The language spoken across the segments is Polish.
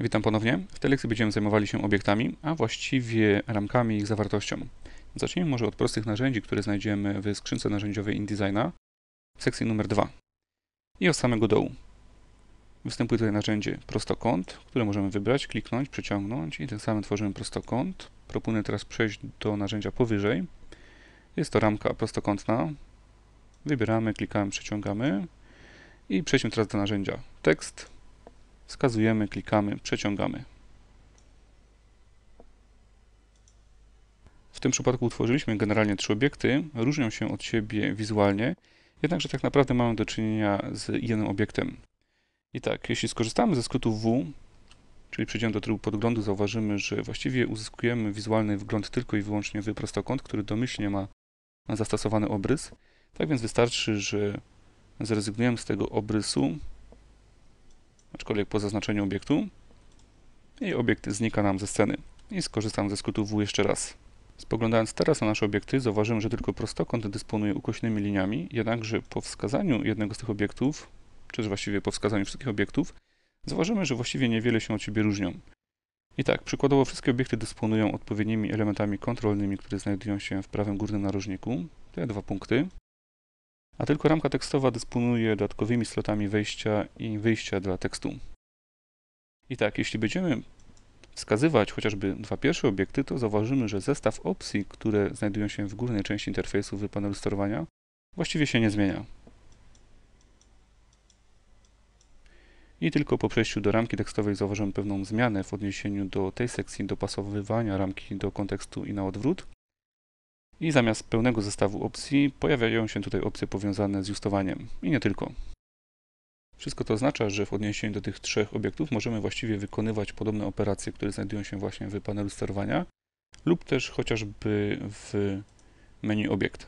Witam ponownie. W tej lekcji będziemy zajmowali się obiektami, a właściwie ramkami i ich zawartością. Zacznijmy może od prostych narzędzi, które znajdziemy w skrzynce narzędziowej InDesigna w sekcji numer 2 i od samego dołu. Występuje tutaj narzędzie prostokąt, które możemy wybrać, kliknąć, przeciągnąć i tym samym tworzymy prostokąt. Proponuję teraz przejść do narzędzia powyżej. Jest to ramka prostokątna. Wybieramy, klikamy, przeciągamy i przejdźmy teraz do narzędzia tekst wskazujemy, klikamy, przeciągamy. W tym przypadku utworzyliśmy generalnie trzy obiekty, różnią się od siebie wizualnie, jednakże tak naprawdę mamy do czynienia z jednym obiektem. I tak, jeśli skorzystamy ze skrótu W, czyli przejdziemy do trybu podglądu, zauważymy, że właściwie uzyskujemy wizualny wgląd tylko i wyłącznie w prostokąt, który domyślnie ma zastosowany obrys. Tak więc wystarczy, że zrezygnujemy z tego obrysu, aczkolwiek po zaznaczeniu obiektu i obiekt znika nam ze sceny. I skorzystam ze skrótu W jeszcze raz. Spoglądając teraz na nasze obiekty, zauważyłem, że tylko prostokąt dysponuje ukośnymi liniami, jednakże po wskazaniu jednego z tych obiektów, czy też właściwie po wskazaniu wszystkich obiektów, zauważymy, że właściwie niewiele się od siebie różnią. I tak, przykładowo wszystkie obiekty dysponują odpowiednimi elementami kontrolnymi, które znajdują się w prawym górnym narożniku, te dwa punkty, a tylko ramka tekstowa dysponuje dodatkowymi slotami wejścia i wyjścia dla tekstu. I tak, jeśli będziemy wskazywać chociażby dwa pierwsze obiekty, to zauważymy, że zestaw opcji, które znajdują się w górnej części interfejsu w panelu sterowania, właściwie się nie zmienia. I tylko po przejściu do ramki tekstowej zauważymy pewną zmianę w odniesieniu do tej sekcji dopasowywania ramki do kontekstu i na odwrót. I zamiast pełnego zestawu opcji pojawiają się tutaj opcje powiązane z justowaniem i nie tylko. Wszystko to oznacza, że w odniesieniu do tych trzech obiektów możemy właściwie wykonywać podobne operacje, które znajdują się właśnie w panelu sterowania lub też chociażby w menu obiekt.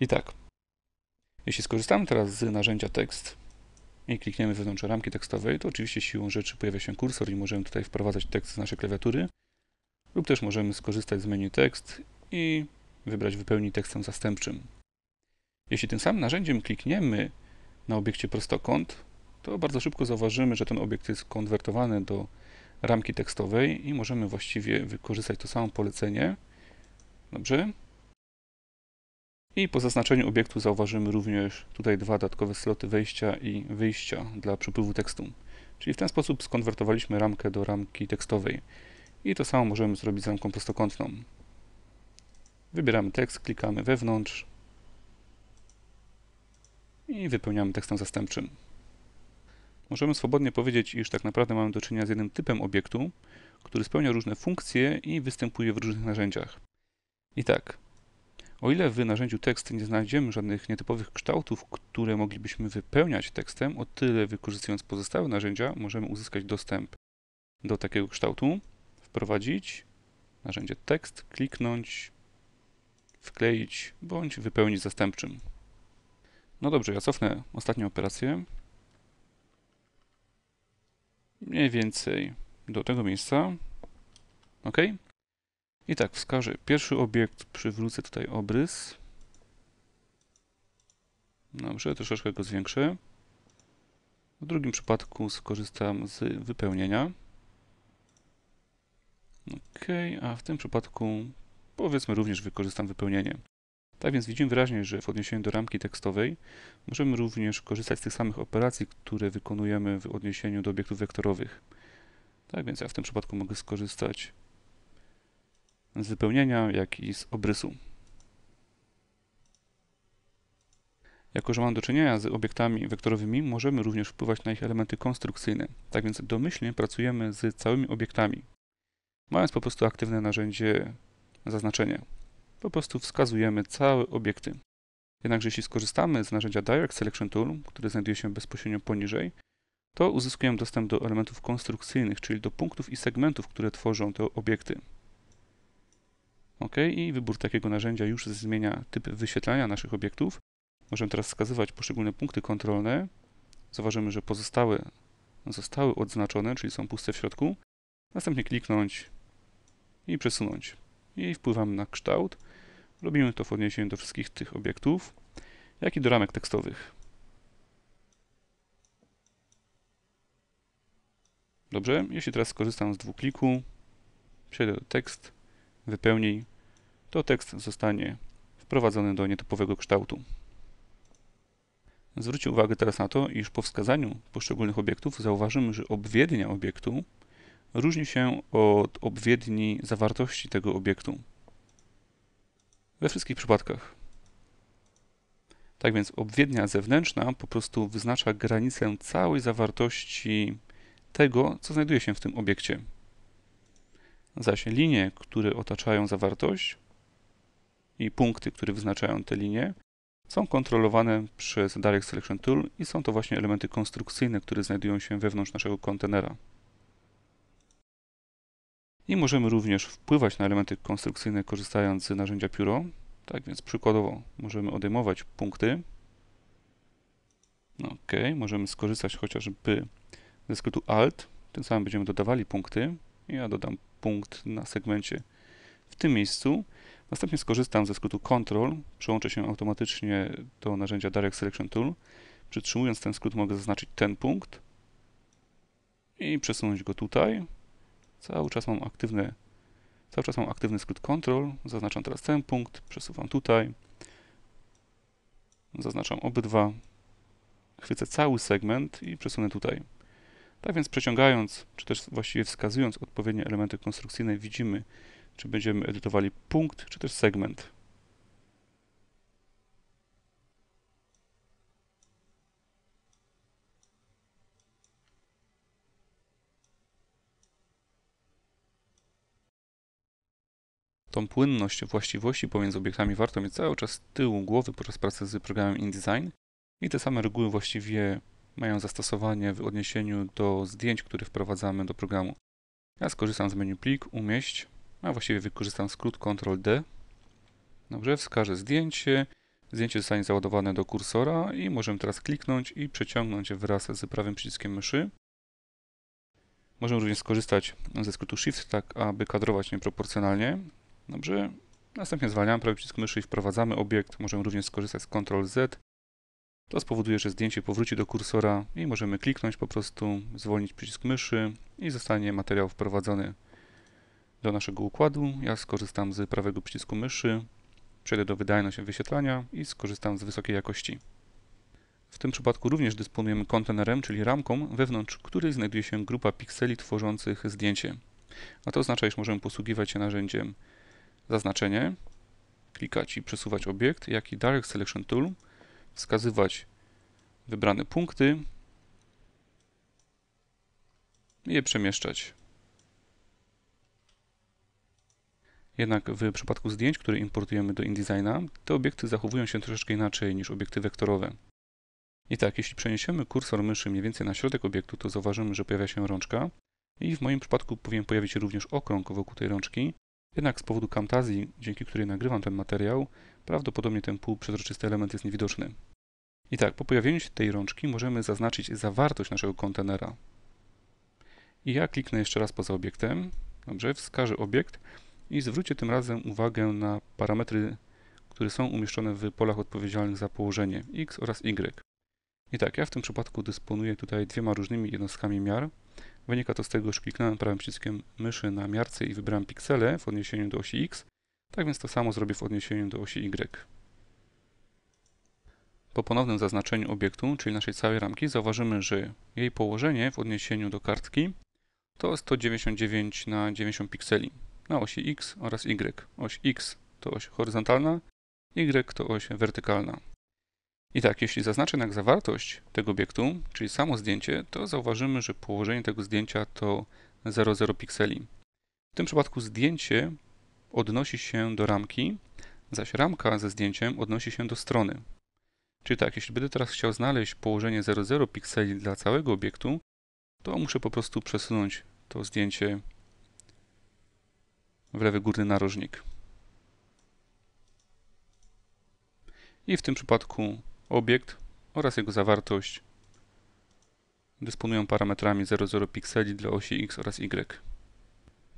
I tak, jeśli skorzystamy teraz z narzędzia tekst i klikniemy wewnątrz ramki tekstowej, to oczywiście siłą rzeczy pojawia się kursor i możemy tutaj wprowadzać tekst z naszej klawiatury, lub też możemy skorzystać z menu tekst i wybrać wypełnij tekstem zastępczym. Jeśli tym samym narzędziem klikniemy na obiekcie prostokąt, to bardzo szybko zauważymy, że ten obiekt jest konwertowany do ramki tekstowej i możemy właściwie wykorzystać to samo polecenie. Dobrze. I po zaznaczeniu obiektu zauważymy również tutaj dwa dodatkowe sloty wejścia i wyjścia dla przepływu tekstu. Czyli w ten sposób skonwertowaliśmy ramkę do ramki tekstowej. I to samo możemy zrobić z ramką prostokątną. Wybieramy tekst, klikamy wewnątrz i wypełniamy tekstem zastępczym. Możemy swobodnie powiedzieć, iż tak naprawdę mamy do czynienia z jednym typem obiektu, który spełnia różne funkcje i występuje w różnych narzędziach. I tak, o ile w narzędziu tekst nie znajdziemy żadnych nietypowych kształtów, które moglibyśmy wypełniać tekstem, o tyle wykorzystując pozostałe narzędzia możemy uzyskać dostęp do takiego kształtu, wprowadzić, narzędzie tekst, kliknąć, wkleić bądź wypełnić zastępczym. No dobrze, ja cofnę ostatnią operację. Mniej więcej do tego miejsca. OK. I tak, wskażę pierwszy obiekt, przywrócę tutaj obrys. Dobrze, troszeczkę go zwiększę. W drugim przypadku skorzystam z wypełnienia. OK, a w tym przypadku powiedzmy również wykorzystam wypełnienie. Tak więc widzimy wyraźnie, że w odniesieniu do ramki tekstowej możemy również korzystać z tych samych operacji, które wykonujemy w odniesieniu do obiektów wektorowych. Tak więc ja w tym przypadku mogę skorzystać z wypełnienia, jak i z obrysu. Jako, że mam do czynienia z obiektami wektorowymi, możemy również wpływać na ich elementy konstrukcyjne. Tak więc domyślnie pracujemy z całymi obiektami mając po prostu aktywne narzędzie zaznaczenie. Po prostu wskazujemy cały obiekty. Jednakże jeśli skorzystamy z narzędzia Direct Selection Tool, które znajduje się bezpośrednio poniżej, to uzyskujemy dostęp do elementów konstrukcyjnych, czyli do punktów i segmentów, które tworzą te obiekty. OK i wybór takiego narzędzia już zmienia typ wyświetlania naszych obiektów. Możemy teraz wskazywać poszczególne punkty kontrolne. Zauważymy, że pozostałe zostały odznaczone, czyli są puste w środku. Następnie kliknąć i przesunąć. I wpływamy na kształt. Robimy to w odniesieniu do wszystkich tych obiektów, jak i do ramek tekstowych. Dobrze, jeśli teraz skorzystam z dwukliku, przejdę do tekst, wypełnij, to tekst zostanie wprowadzony do nietypowego kształtu. Zwróćcie uwagę teraz na to, iż po wskazaniu poszczególnych obiektów zauważymy, że obwiednia obiektu różni się od obwiedni zawartości tego obiektu. We wszystkich przypadkach. Tak więc obwiednia zewnętrzna po prostu wyznacza granicę całej zawartości tego, co znajduje się w tym obiekcie. Zaś linie, które otaczają zawartość i punkty, które wyznaczają te linie, są kontrolowane przez Direct Selection Tool i są to właśnie elementy konstrukcyjne, które znajdują się wewnątrz naszego kontenera. I możemy również wpływać na elementy konstrukcyjne korzystając z narzędzia pióro. Tak więc przykładowo możemy odejmować punkty. No ok, możemy skorzystać chociażby ze skrótu Alt. Tym samym będziemy dodawali punkty. Ja dodam punkt na segmencie w tym miejscu. Następnie skorzystam ze skrótu Ctrl, przełączę się automatycznie do narzędzia Direct Selection Tool. Przytrzymując ten skrót mogę zaznaczyć ten punkt i przesunąć go tutaj. Cały czas mam aktywny, cały czas mam aktywny skrót kontrol Zaznaczam teraz ten punkt, przesuwam tutaj. Zaznaczam obydwa. Chwycę cały segment i przesunę tutaj. Tak więc przeciągając, czy też właściwie wskazując odpowiednie elementy konstrukcyjne widzimy, czy będziemy edytowali punkt, czy też segment. Tą płynność właściwości pomiędzy obiektami warto mieć cały czas z tyłu głowy podczas pracy z programem InDesign i te same reguły właściwie mają zastosowanie w odniesieniu do zdjęć, które wprowadzamy do programu. Ja skorzystam z menu plik, umieść, a właściwie wykorzystam skrót Ctrl-D. Dobrze, wskażę zdjęcie, zdjęcie zostanie załadowane do kursora i możemy teraz kliknąć i przeciągnąć wraz z prawym przyciskiem myszy. Możemy również skorzystać ze skrótu Shift, tak aby kadrować nieproporcjonalnie. Dobrze. Następnie zwalniamy prawy przycisk myszy i wprowadzamy obiekt. Możemy również skorzystać z Ctrl-Z. To spowoduje, że zdjęcie powróci do kursora i możemy kliknąć po prostu, zwolnić przycisk myszy i zostanie materiał wprowadzony do naszego układu. Ja skorzystam z prawego przycisku myszy, przejdę do wydajności wyświetlania i skorzystam z wysokiej jakości. W tym przypadku również dysponujemy kontenerem, czyli ramką, wewnątrz której znajduje się grupa pikseli tworzących zdjęcie. A to oznacza, iż możemy posługiwać się narzędziem zaznaczenie, klikać i przesuwać obiekt, jak i Direct Selection Tool, wskazywać wybrane punkty i je przemieszczać. Jednak w przypadku zdjęć, które importujemy do InDesigna, te obiekty zachowują się troszeczkę inaczej niż obiekty wektorowe. I tak, jeśli przeniesiemy kursor myszy mniej więcej na środek obiektu, to zauważymy, że pojawia się rączka i w moim przypadku powinien pojawić się również okrąg wokół tej rączki, jednak z powodu kamtazji, dzięki której nagrywam ten materiał, prawdopodobnie ten półprzezroczysty element jest niewidoczny. I tak, po pojawieniu się tej rączki możemy zaznaczyć zawartość naszego kontenera. I ja kliknę jeszcze raz poza obiektem. Dobrze, wskażę obiekt i zwróćcie tym razem uwagę na parametry, które są umieszczone w polach odpowiedzialnych za położenie x oraz y. I tak, ja w tym przypadku dysponuję tutaj dwiema różnymi jednostkami miar, Wynika to z tego, że kliknąłem prawym przyciskiem myszy na miarce i wybrałem piksele w odniesieniu do osi X. Tak więc to samo zrobię w odniesieniu do osi Y. Po ponownym zaznaczeniu obiektu, czyli naszej całej ramki, zauważymy, że jej położenie w odniesieniu do kartki to 199 na 90 pikseli na osi X oraz Y. Oś X to oś horyzontalna, Y to oś wertykalna. I tak, jeśli zaznaczę jak zawartość tego obiektu, czyli samo zdjęcie, to zauważymy, że położenie tego zdjęcia to 0,0 pikseli. W tym przypadku zdjęcie odnosi się do ramki, zaś ramka ze zdjęciem odnosi się do strony. Czyli tak, jeśli będę teraz chciał znaleźć położenie 0,0 pikseli dla całego obiektu, to muszę po prostu przesunąć to zdjęcie w lewy górny narożnik. I w tym przypadku obiekt oraz jego zawartość dysponują parametrami 00 pikseli dla osi x oraz y.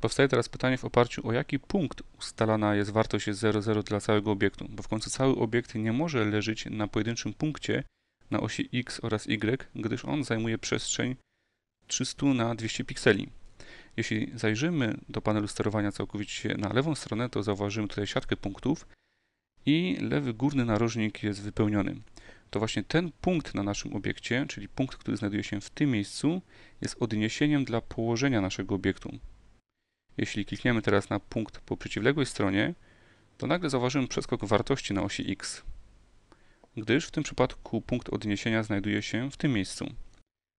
Powstaje teraz pytanie w oparciu o jaki punkt ustalana jest wartość 00 dla całego obiektu, bo w końcu cały obiekt nie może leżeć na pojedynczym punkcie na osi x oraz y, gdyż on zajmuje przestrzeń 300 na 200 pikseli. Jeśli zajrzymy do panelu sterowania całkowicie na lewą stronę, to zauważymy tutaj siatkę punktów i lewy górny narożnik jest wypełniony to właśnie ten punkt na naszym obiekcie, czyli punkt, który znajduje się w tym miejscu, jest odniesieniem dla położenia naszego obiektu. Jeśli klikniemy teraz na punkt po przeciwległej stronie, to nagle zauważymy przeskok wartości na osi x, gdyż w tym przypadku punkt odniesienia znajduje się w tym miejscu.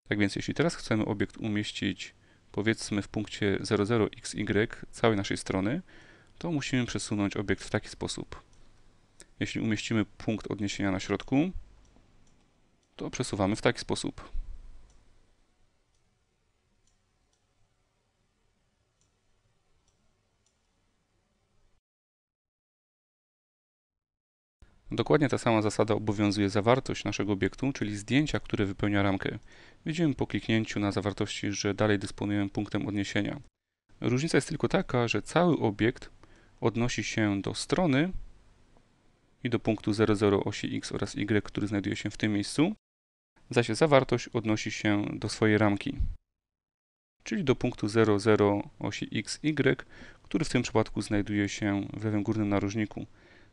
Tak więc jeśli teraz chcemy obiekt umieścić powiedzmy w punkcie 00xy całej naszej strony, to musimy przesunąć obiekt w taki sposób. Jeśli umieścimy punkt odniesienia na środku, to przesuwamy w taki sposób. Dokładnie ta sama zasada obowiązuje zawartość naszego obiektu, czyli zdjęcia, które wypełnia ramkę. Widzimy po kliknięciu na zawartości, że dalej dysponujemy punktem odniesienia. Różnica jest tylko taka, że cały obiekt odnosi się do strony i do punktu 00 osi x oraz y, który znajduje się w tym miejscu, zaś zawartość odnosi się do swojej ramki, czyli do punktu 00 osi x, y, który w tym przypadku znajduje się w lewym górnym narożniku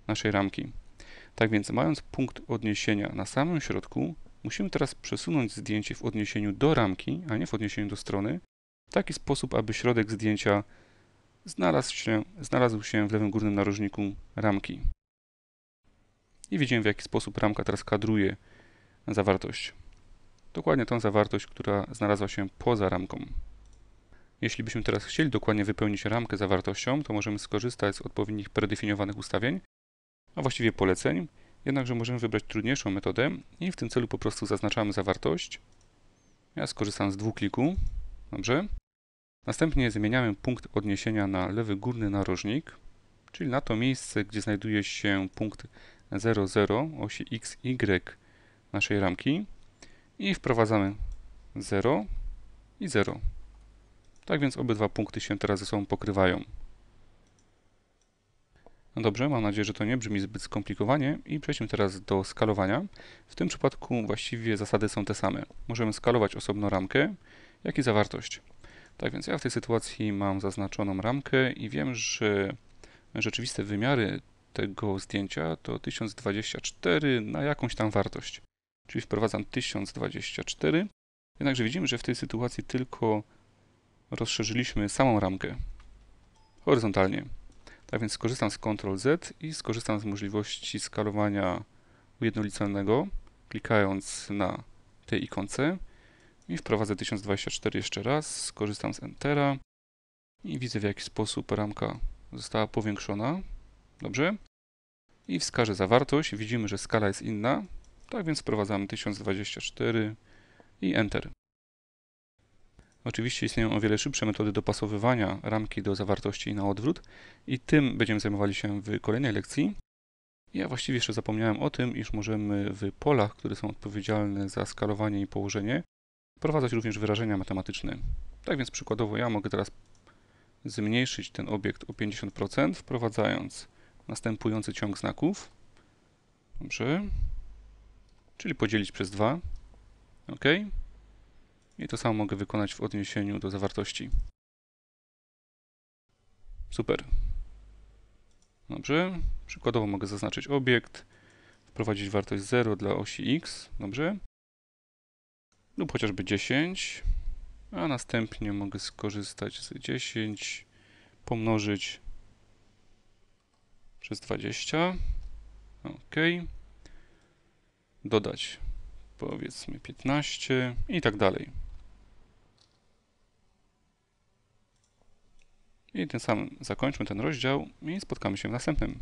naszej ramki. Tak więc mając punkt odniesienia na samym środku, musimy teraz przesunąć zdjęcie w odniesieniu do ramki, a nie w odniesieniu do strony, w taki sposób, aby środek zdjęcia znalazł się, znalazł się w lewym górnym narożniku ramki. I widzimy, w jaki sposób ramka teraz kadruje zawartość dokładnie tą zawartość, która znalazła się poza ramką. Jeśli byśmy teraz chcieli dokładnie wypełnić ramkę zawartością, to możemy skorzystać z odpowiednich predefiniowanych ustawień, a właściwie poleceń, jednakże możemy wybrać trudniejszą metodę i w tym celu po prostu zaznaczamy zawartość. Ja skorzystam z dwóch kliku, dobrze. Następnie zmieniamy punkt odniesienia na lewy górny narożnik, czyli na to miejsce, gdzie znajduje się punkt 00 osi x y naszej ramki i wprowadzamy 0 i 0. Tak więc obydwa punkty się teraz ze sobą pokrywają. No dobrze, mam nadzieję, że to nie brzmi zbyt skomplikowanie i przejdźmy teraz do skalowania. W tym przypadku właściwie zasady są te same. Możemy skalować osobno ramkę, jak i zawartość. Tak więc ja w tej sytuacji mam zaznaczoną ramkę i wiem, że rzeczywiste wymiary tego zdjęcia to 1024 na jakąś tam wartość czyli wprowadzam 1024. Jednakże widzimy, że w tej sytuacji tylko rozszerzyliśmy samą ramkę horyzontalnie. Tak więc skorzystam z Ctrl-Z i skorzystam z możliwości skalowania ujednoliconego, klikając na tej ikonce i wprowadzę 1024 jeszcze raz, skorzystam z Entera i widzę w jaki sposób ramka została powiększona. Dobrze? I wskażę zawartość. Widzimy, że skala jest inna, tak więc wprowadzamy 1024 i Enter. Oczywiście istnieją o wiele szybsze metody dopasowywania ramki do zawartości i na odwrót i tym będziemy zajmowali się w kolejnej lekcji. Ja właściwie jeszcze zapomniałem o tym, iż możemy w polach, które są odpowiedzialne za skalowanie i położenie, wprowadzać również wyrażenia matematyczne. Tak więc przykładowo ja mogę teraz zmniejszyć ten obiekt o 50%, wprowadzając następujący ciąg znaków. Dobrze czyli podzielić przez 2. OK. I to samo mogę wykonać w odniesieniu do zawartości. Super. Dobrze. Przykładowo mogę zaznaczyć obiekt, wprowadzić wartość 0 dla osi x. Dobrze. Lub chociażby 10. A następnie mogę skorzystać z 10, pomnożyć przez 20. OK dodać powiedzmy 15 i tak dalej. I tym samym zakończmy ten rozdział i spotkamy się w następnym.